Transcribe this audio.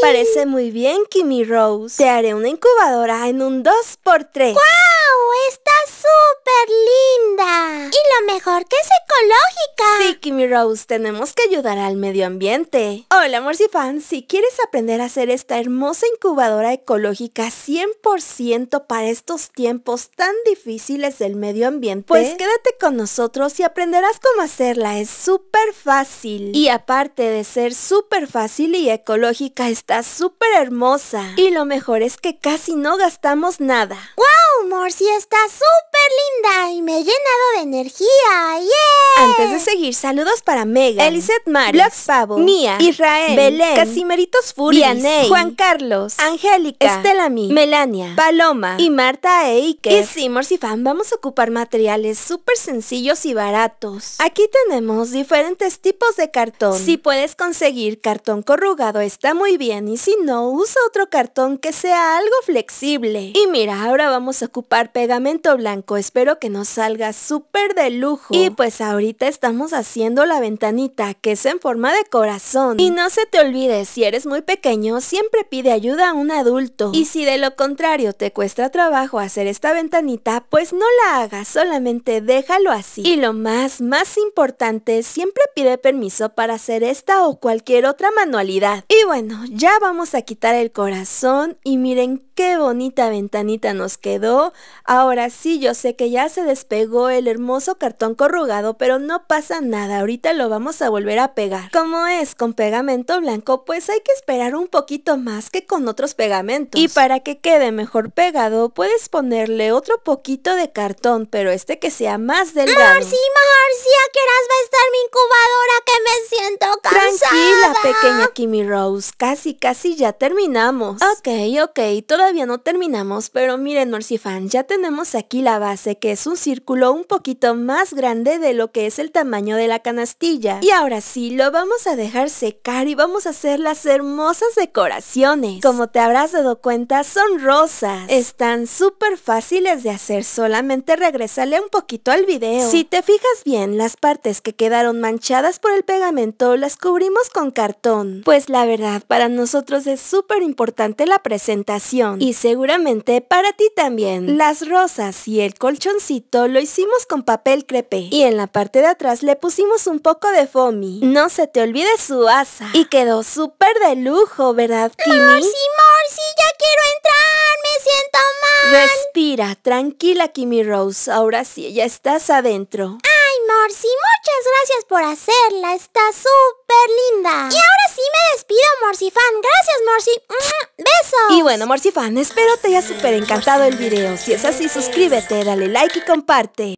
parece muy bien, Kimmy Rose. Te haré una incubadora en un 2x3. ¡Wow! linda! Y lo mejor que es ecológica. Sí, Kimmy Rose, tenemos que ayudar al medio ambiente. Hola, fans. Si quieres aprender a hacer esta hermosa incubadora ecológica 100% para estos tiempos tan difíciles del medio ambiente, pues quédate con nosotros y aprenderás cómo hacerla. Es súper fácil. Y aparte de ser súper fácil y ecológica, está súper hermosa. Y lo mejor es que casi no gastamos nada. ¡Wow, Morsi! Está súper linda y me he llenado de energía. ¡Yeah! Antes de seguir, saludos para Mega, Elisette Mar, Blas Pavo, Mía, Israel, Belén, Casimeritos Furis, Juan Carlos, Angélica, Estelami, Melania, Paloma y Marta Eike. Que Y sí, Morsifan, vamos a ocupar materiales súper sencillos y baratos. Aquí tenemos diferentes tipos de cartón. Si puedes conseguir cartón corrugado está muy bien y si no, usa otro cartón que sea algo flexible. Y mira, ahora vamos a ocupar pegamento blanco espero que nos salga súper de lujo. Y pues ahorita estamos haciendo la ventanita, que es en forma de corazón. Y no se te olvide, si eres muy pequeño, siempre pide ayuda a un adulto. Y si de lo contrario te cuesta trabajo hacer esta ventanita, pues no la hagas, solamente déjalo así. Y lo más, más importante, siempre pide permiso para hacer esta o cualquier otra manualidad. Y bueno, ya vamos a quitar el corazón y miren qué bonita ventanita nos quedó. Ahora sí yo sé que ya se despegó el hermoso cartón corrugado, pero no pasa nada, ahorita lo vamos a volver a pegar. Como es con pegamento blanco, pues hay que esperar un poquito más que con otros pegamentos. Y para que quede mejor pegado, puedes ponerle otro poquito de cartón, pero este que sea más delgado. Marcy, Marcy, ¿a qué horas va a estar mi incubadora que me siento cansada? Tranquila, pequeña Kimmy Rose, casi casi ya terminamos. Ok, ok, todavía no terminamos, pero miren, Marcy fan, ya tenemos aquí la base hace que es un círculo un poquito más grande de lo que es el tamaño de la canastilla. Y ahora sí, lo vamos a dejar secar y vamos a hacer las hermosas decoraciones. Como te habrás dado cuenta, son rosas. Están súper fáciles de hacer, solamente regresale un poquito al video. Si te fijas bien, las partes que quedaron manchadas por el pegamento las cubrimos con cartón. Pues la verdad, para nosotros es súper importante la presentación. Y seguramente para ti también. Las rosas y el colchoncito lo hicimos con papel crepe y en la parte de atrás le pusimos un poco de foamy. No se te olvide su asa. Y quedó súper de lujo, ¿verdad, Kimi? Morsi, Morsi, ya quiero entrar, me siento mal. Respira, tranquila, Kimmy Rose. Ahora sí, ya estás adentro. ¡Ay, Morsi, muchas gracias por hacerla! Está súper linda. Y ahora sí me despido, Morsi fan. Gracias, Morsi. Mm, besos y bueno, Morcifan, espero te haya súper encantado el video. Si es así, suscríbete, dale like y comparte.